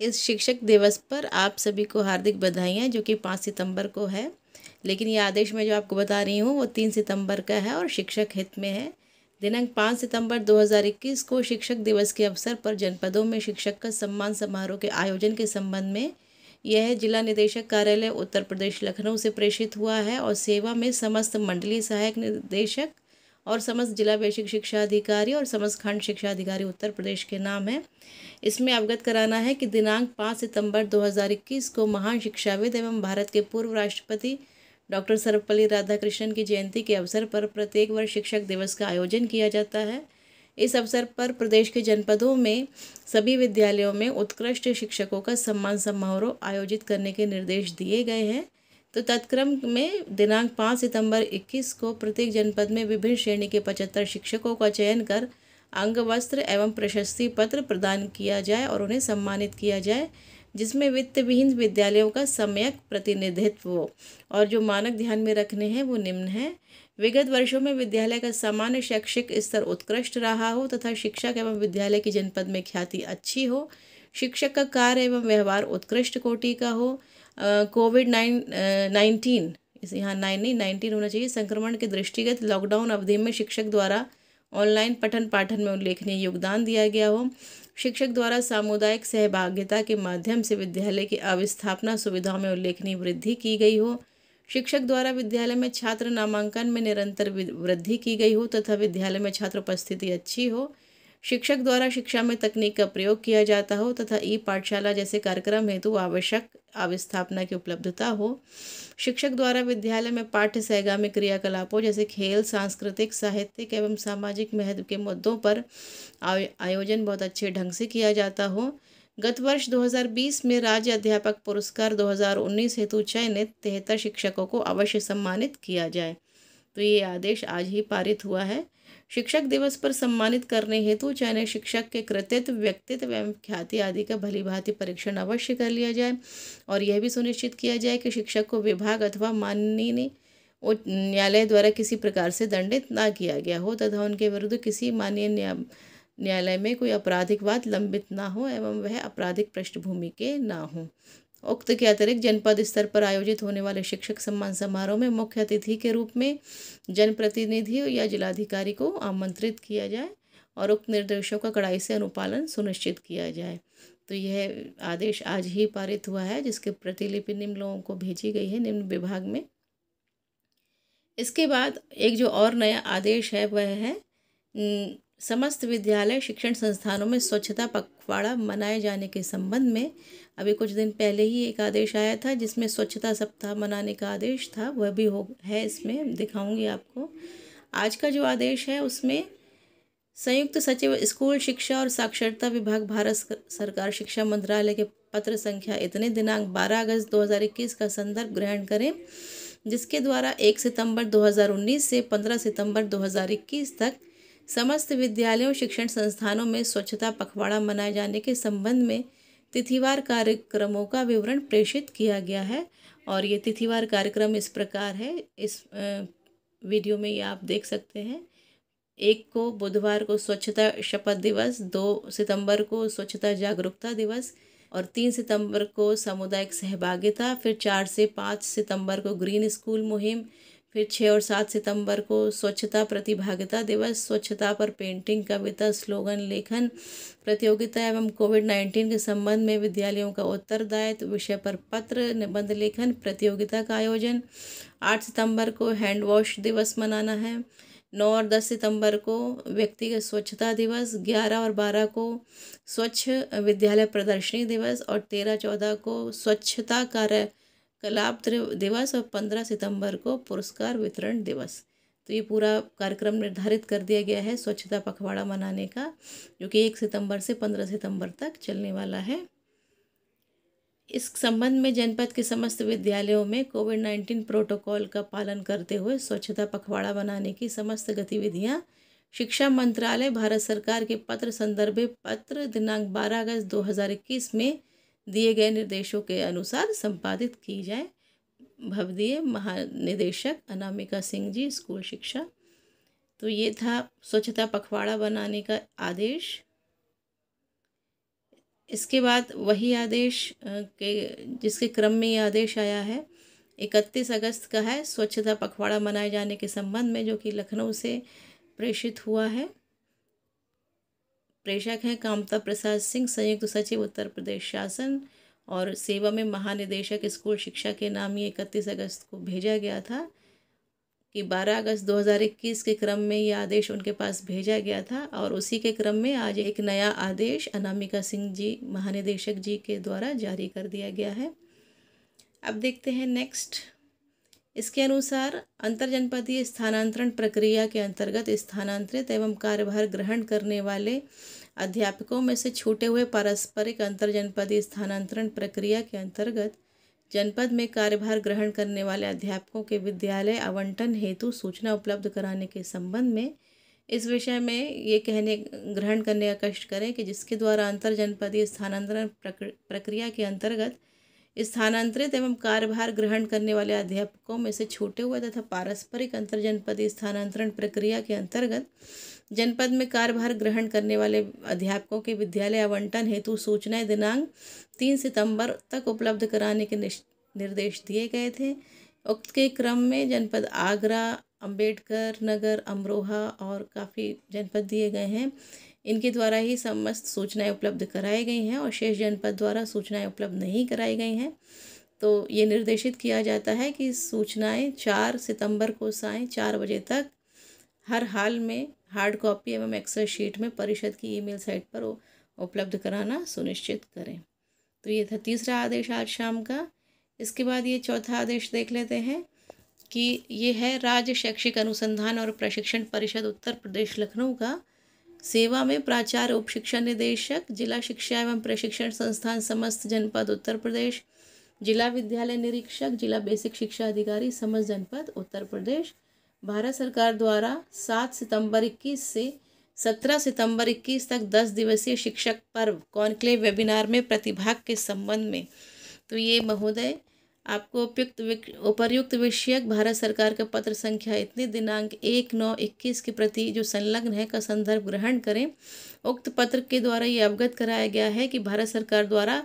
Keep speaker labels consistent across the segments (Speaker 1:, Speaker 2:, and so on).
Speaker 1: इस शिक्षक दिवस पर आप सभी को हार्दिक बधाइयाँ जो कि पाँच सितंबर को है लेकिन ये आदेश मैं जो आपको बता रही हूँ वो तीन सितंबर का है और शिक्षक हित में है दिनांक पाँच सितंबर 2021 को शिक्षक दिवस के अवसर पर जनपदों में शिक्षक का सम्मान समारोह के आयोजन के संबंध में यह जिला निदेशक कार्यालय उत्तर प्रदेश लखनऊ से प्रेषित हुआ है और सेवा में समस्त मंडलीय सहायक निदेशक और समस्त जिला बेसिक शिक्षा अधिकारी और समस्त खंड शिक्षा अधिकारी उत्तर प्रदेश के नाम है इसमें अवगत कराना है कि दिनांक पाँच सितंबर 2021 को महान शिक्षाविद एवं भारत के पूर्व राष्ट्रपति डॉक्टर सर्वपल्ली राधाकृष्णन की जयंती के अवसर पर प्रत्येक वर्ष शिक्षक दिवस का आयोजन किया जाता है इस अवसर पर प्रदेश के जनपदों में सभी विद्यालयों में उत्कृष्ट शिक्षकों का सम्मान समारोह आयोजित करने के निर्देश दिए गए हैं तो तत्क्रम में दिनांक पाँच सितंबर इक्कीस को प्रत्येक जनपद में विभिन्न श्रेणी के पचहत्तर शिक्षकों का चयन कर अंग वस्त्र एवं प्रशस्ति पत्र प्रदान किया जाए और उन्हें सम्मानित किया जाए जिसमें वित्त विहीन विद्यालयों का सम्यक प्रतिनिधित्व हो और जो मानक ध्यान में रखने हैं वो निम्न हैं विगत वर्षों में विद्यालय का सामान्य शैक्षिक स्तर उत्कृष्ट रहा हो तथा शिक्षक एवं विद्यालय की जनपद में ख्याति अच्छी हो शिक्षक का कार्य एवं व्यवहार उत्कृष्ट कोटि का हो कोविड नाइन नाइन्टीन यहाँ नाइन नहीं नाइन्टीन होना चाहिए संक्रमण के दृष्टिगत लॉकडाउन अवधि में शिक्षक द्वारा ऑनलाइन पठन पाठन में उल्लेखनीय योगदान दिया गया हो शिक्षक द्वारा सामुदायिक सहभागिता के माध्यम से विद्यालय की अवस्थापना सुविधाओं में उल्लेखनीय वृद्धि की गई हो शिक्षक द्वारा विद्यालय में छात्र नामांकन में निरंतर वृद्धि की गई हो तथा विद्यालय में छात्र उपस्थिति अच्छी हो शिक्षक द्वारा शिक्षा में तकनीक का प्रयोग किया जाता हो तथा ई पाठशाला जैसे कार्यक्रम हेतु आवश्यक अवस्थापना की उपलब्धता हो शिक्षक द्वारा विद्यालय में पाठ्य सहगामी क्रियाकलापों जैसे खेल सांस्कृतिक साहित्यिक एवं सामाजिक महत्व के मुद्दों पर आयोजन बहुत अच्छे ढंग से किया जाता हो गत वर्ष 2020 में राज्य अध्यापक पुरस्कार 2019 हेतु चयनित तिहत्तर शिक्षकों को अवश्य सम्मानित किया जाए तो ये आदेश आज ही पारित हुआ है शिक्षक दिवस पर सम्मानित करने हेतु चयनित शिक्षक के कृतित्व व्यक्तित्व एवं ख्याति आदि का भली भांति परीक्षण अवश्य कर लिया जाए और यह भी सुनिश्चित किया जाए कि शिक्षक को विभाग अथवा माननीय उच्च न्यायालय द्वारा किसी प्रकार से दंडित ना किया गया हो तथा उनके विरुद्ध किसी माननीय न्यायालय में कोई आपराधिक वाद लंबित ना हो एवं वह आपराधिक पृष्ठभूमि के ना हो उक्त के अतिरिक्त जनपद स्तर पर आयोजित होने वाले शिक्षक सम्मान समारोह में मुख्य अतिथि के रूप में जनप्रतिनिधि या जिलाधिकारी को आमंत्रित किया जाए और उक्त निर्देशों का कड़ाई से अनुपालन सुनिश्चित किया जाए तो यह आदेश आज ही पारित हुआ है जिसके प्रतिलिपि निम्न लोगों को भेजी गई है निम्न विभाग में इसके बाद एक जो और नया आदेश है वह है समस्त विद्यालय शिक्षण संस्थानों में स्वच्छता पखवाड़ा मनाए जाने के संबंध में अभी कुछ दिन पहले ही एक आदेश आया था जिसमें स्वच्छता सप्ताह मनाने का आदेश था वह भी हो है इसमें दिखाऊंगी आपको आज का जो आदेश है उसमें संयुक्त सचिव स्कूल शिक्षा और साक्षरता विभाग भारत सरकार शिक्षा मंत्रालय के पत्र संख्या इतने दिनांक 12 अगस्त 2021 का संदर्भ ग्रहण करें जिसके द्वारा 1 सितंबर 2019 से 15 सितंबर 2021 तक समस्त विद्यालयों शिक्षण संस्थानों में स्वच्छता पखवाड़ा मनाए जाने के संबंध में तिथिवार कार्यक्रमों का विवरण प्रेषित किया गया है और ये तिथिवार कार्यक्रम इस प्रकार है इस वीडियो में ये आप देख सकते हैं एक को बुधवार को स्वच्छता शपथ दिवस दो सितंबर को स्वच्छता जागरूकता दिवस और तीन सितंबर को सामुदायिक सहभागिता फिर चार से पाँच सितंबर को ग्रीन स्कूल मुहिम फिर छः और सात सितंबर को स्वच्छता प्रतिभागिता दिवस स्वच्छता पर पेंटिंग कविता स्लोगन लेखन प्रतियोगिता एवं कोविड नाइन्टीन के संबंध में विद्यालयों का उत्तरदायित्व विषय पर पत्र निबंध लेखन प्रतियोगिता का आयोजन आठ सितंबर को हैंड वॉश दिवस मनाना है नौ और दस सितंबर को व्यक्तिगत स्वच्छता दिवस ग्यारह और बारह को स्वच्छ विद्यालय प्रदर्शनी दिवस और तेरह चौदह को स्वच्छता कार्य कलाप दिवस और पंद्रह सितंबर को पुरस्कार वितरण दिवस तो ये पूरा कार्यक्रम निर्धारित कर दिया गया है स्वच्छता पखवाड़ा मनाने का जो कि एक सितंबर से पंद्रह सितंबर तक चलने वाला है इस संबंध में जनपद के समस्त विद्यालयों में कोविड नाइन्टीन प्रोटोकॉल का पालन करते हुए स्वच्छता पखवाड़ा बनाने की समस्त गतिविधियां शिक्षा मंत्रालय भारत सरकार के पत्र संदर्भ पत्र दिनांक 12 अगस्त 2021 में दिए गए निर्देशों के अनुसार संपादित की जाए भवदीय महानिदेशक अनामिका सिंह जी स्कूल शिक्षा तो ये था स्वच्छता पखवाड़ा बनाने का आदेश इसके बाद वही आदेश के जिसके क्रम में ये आदेश आया है इकतीस अगस्त का है स्वच्छता पखवाड़ा मनाए जाने के संबंध में जो कि लखनऊ से प्रेषित हुआ है प्रेषक हैं कामता प्रसाद सिंह संयुक्त सचिव उत्तर प्रदेश शासन और सेवा में महानिदेशक स्कूल शिक्षा के नाम ये इकतीस अगस्त को भेजा गया था कि 12 अगस्त 2021 के क्रम में यह आदेश उनके पास भेजा गया था और उसी के क्रम में आज एक नया आदेश अनामिका सिंह जी महानिदेशक जी के द्वारा जारी कर दिया गया है अब देखते हैं नेक्स्ट इसके अनुसार अंतर्जनपदीय स्थानांतरण प्रक्रिया के अंतर्गत स्थानांतरित एवं कार्यभार ग्रहण करने वाले अध्यापकों में से छूटे हुए पारस्परिक अंतर्जनपदीय स्थानांतरण प्रक्रिया के अंतर्गत जनपद में कार्यभार ग्रहण करने वाले अध्यापकों के विद्यालय आवंटन हेतु सूचना उपलब्ध कराने के संबंध में इस विषय में ये कहने ग्रहण करने का कष्ट करें कि जिसके द्वारा अंतर्जनपदीय स्थानांतरण प्रक्रिया के अंतर्गत स्थानांतरित एवं कार्यभार ग्रहण करने वाले अध्यापकों में से छूटे हुए तथा पारस्परिक अंतर जनपद स्थानांतरण प्रक्रिया के अंतर्गत जनपद में कार्यभार ग्रहण करने वाले अध्यापकों के विद्यालय आवंटन हेतु सूचनाएं दिनांक तीन सितंबर तक उपलब्ध कराने के निर्देश दिए गए थे उक्त के क्रम में जनपद आगरा अम्बेडकर नगर अमरोहा और काफ़ी जनपद दिए गए हैं इनके द्वारा ही समस्त सूचनाएं उपलब्ध कराई गई हैं और शेष जनपद द्वारा सूचनाएं उपलब्ध नहीं कराई गई हैं तो ये निर्देशित किया जाता है कि सूचनाएं चार सितंबर को साय चार बजे तक हर हाल में हार्ड कॉपी एवं एक्सेल शीट में परिषद की ईमेल साइट पर उपलब्ध कराना सुनिश्चित करें तो ये था तीसरा आदेश आज शाम का इसके बाद ये चौथा आदेश देख लेते हैं कि ये है राज्य शैक्षिक अनुसंधान और प्रशिक्षण परिषद उत्तर प्रदेश लखनऊ का सेवा में प्राचार्य उप शिक्षा निदेशक जिला शिक्षा एवं प्रशिक्षण संस्थान समस्त जनपद उत्तर प्रदेश जिला विद्यालय निरीक्षक जिला बेसिक शिक्षा अधिकारी समस्त जनपद उत्तर प्रदेश भारत सरकार द्वारा सात सितंबर इक्कीस से सत्रह सितंबर इक्कीस तक दस दिवसीय शिक्षक पर्व कॉन्क्लेव वेबिनार में प्रतिभाग के संबंध में तो ये महोदय आपको उपयुक्त उपर्युक्त विषयक भारत सरकार का पत्र संख्या इतने दिनांक एक नौ इक्कीस के प्रति जो संलग्न है का संदर्भ ग्रहण करें उक्त पत्र के द्वारा ये अवगत कराया गया है कि भारत सरकार द्वारा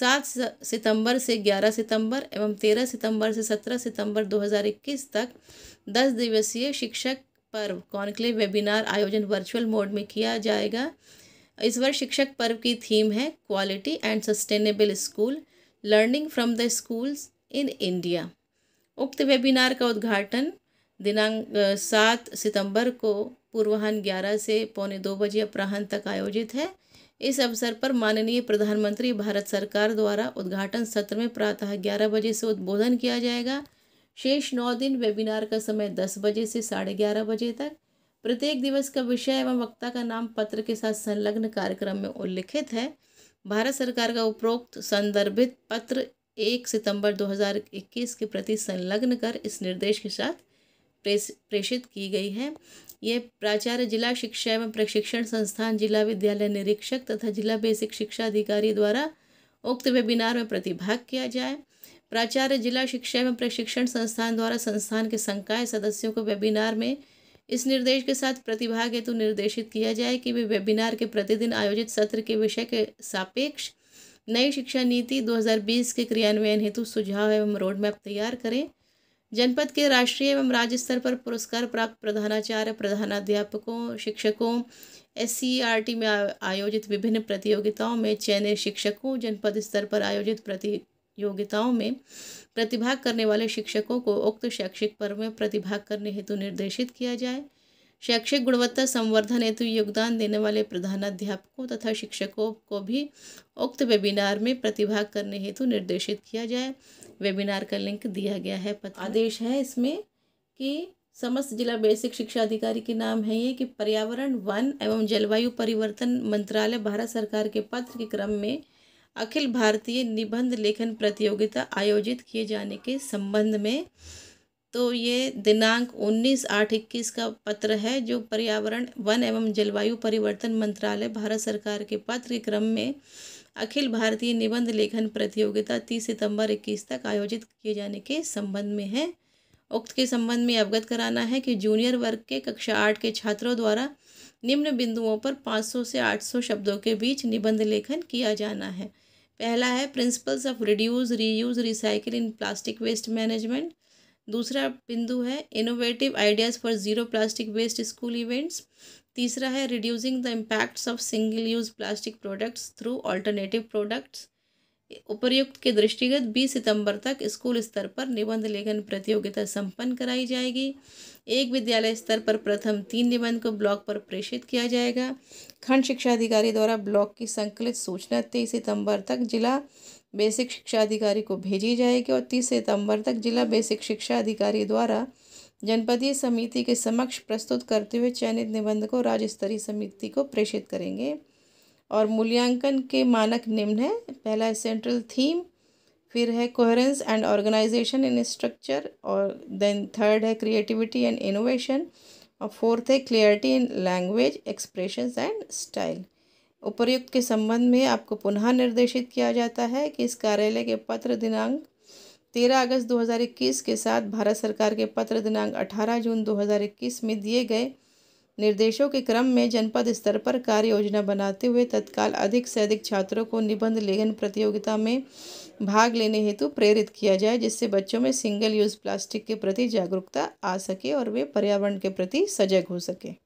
Speaker 1: सात सितंबर से ग्यारह सितंबर एवं तेरह सितंबर से सत्रह सितंबर दो हज़ार इक्कीस तक दस दिवसीय शिक्षक पर्व कॉन्क्लेव वेबिनार आयोजन वर्चुअल मोड में किया जाएगा इस वर्ष शिक्षक पर्व की थीम है quality and sustainable school learning from the schools in India उक्त वेबिनार का उद्घाटन दिनांक सात सितंबर को पूर्वाहन ग्यारह से पौने दो बजे अपराहन तक आयोजित है इस अवसर पर माननीय प्रधानमंत्री भारत सरकार द्वारा उद्घाटन सत्र में प्रातः ग्यारह बजे से उद्बोधन किया जाएगा शेष नौ दिन वेबिनार का समय दस बजे से साढ़े ग्यारह बजे तक प्रत्येक दिवस का विषय एवं वक्ता का नाम पत्र के साथ संलग्न कार्यक्रम में उल्लिखित है भारत सरकार का उपरोक्त संदर्भित पत्र एक सितंबर 2021 के प्रति संलग्न कर इस निर्देश के साथ प्रेषित की गई है ये प्राचार्य जिला शिक्षा एवं प्रशिक्षण संस्थान जिला विद्यालय निरीक्षक तथा जिला बेसिक शिक्षा अधिकारी द्वारा उक्त वेबिनार में प्रतिभाग किया जाए प्राचार्य जिला शिक्षा एवं प्रशिक्षण संस्थान द्वारा संस्थान के संकाय सदस्यों को वेबिनार में इस निर्देश के साथ प्रतिभाग हेतु तो निर्देशित किया जाए कि वे वेबिनार के प्रतिदिन आयोजित सत्र के विषय के सापेक्ष नई शिक्षा नीति 2020 के क्रियान्वयन हेतु सुझाव एवं रोडमैप तैयार करें जनपद के राष्ट्रीय एवं राज्य स्तर पर पुरस्कार प्राप्त प्रधानाचार्य प्रधानाध्यापकों शिक्षकों एस e e में आयोजित विभिन्न प्रतियोगिताओं में चयनित शिक्षकों जनपद स्तर पर आयोजित प्रति योग्यताओं में प्रतिभाग करने वाले शिक्षकों को उक्त शैक्षिक पर्व में प्रतिभाग करने हेतु निर्देशित किया जाए शैक्षिक गुणवत्ता संवर्धन हेतु योगदान देने वाले प्रधानाध्यापकों तथा शिक्षकों को भी उक्त वेबिनार में प्रतिभाग करने हेतु निर्देशित किया जाए वेबिनार का लिंक दिया गया है आदेश है इसमें कि समस्त जिला बेसिक शिक्षा अधिकारी के नाम है ये कि पर्यावरण वन एवं जलवायु परिवर्तन मंत्रालय भारत सरकार के पत्र के क्रम में अखिल भारतीय निबंध लेखन प्रतियोगिता आयोजित किए जाने के संबंध में तो ये दिनांक उन्नीस आठ इक्कीस का पत्र है जो पर्यावरण वन एवं जलवायु परिवर्तन मंत्रालय भारत सरकार के पत्र के क्रम में अखिल भारतीय निबंध लेखन प्रतियोगिता तीस सितंबर इक्कीस तक आयोजित किए जाने के संबंध में है उक्त के संबंध में अवगत कराना है कि जूनियर वर्ग के कक्षा आठ के छात्रों द्वारा निम्न बिंदुओं पर 500 से 800 शब्दों के बीच निबंध लेखन किया जाना है पहला है principles of reduce reuse recycle in plastic waste management दूसरा बिंदु है innovative ideas for zero plastic waste school events तीसरा है reducing the impacts of single use plastic products through alternative products उपर्युक्त के दृष्टिगत 20 सितंबर तक स्कूल स्तर पर निबंध लेखन प्रतियोगिता संपन्न कराई जाएगी एक विद्यालय स्तर पर प्रथम तीन निबंध को ब्लॉक पर प्रेषित किया जाएगा खंड शिक्षा अधिकारी द्वारा ब्लॉक की संकलित सूचना तेईस सितंबर तक जिला बेसिक शिक्षा अधिकारी को भेजी जाएगी और तीस सितंबर तक जिला बेसिक शिक्षा अधिकारी द्वारा जनपदीय समिति के समक्ष प्रस्तुत करते हुए चयनित निबंध को राज्य स्तरीय समिति को प्रेषित करेंगे और मूल्यांकन के मानक निम्न है पहला है सेंट्रल थीम फिर है coherence and organisation in structure और देन थर्ड है क्रिएटिविटी एंड इनोवेशन और फोर्थ है clarity in language expression and style उपर्युक्त के संबंध में आपको पुनः निर्देशित किया जाता है कि इस कार्यालय के पत्र दिनांक तेरह अगस्त 2021 के साथ भारत सरकार के पत्र दिनांक अठारह जून 2021 में दिए गए निर्देशों के क्रम में जनपद स्तर पर कार्य योजना बनाते हुए तत्काल अधिक से अधिक छात्रों को निबंध लेखन प्रतियोगिता में भाग लेने हेतु प्रेरित किया जाए जिससे बच्चों में सिंगल यूज़ प्लास्टिक के प्रति जागरूकता आ सके और वे पर्यावरण के प्रति सजग हो सके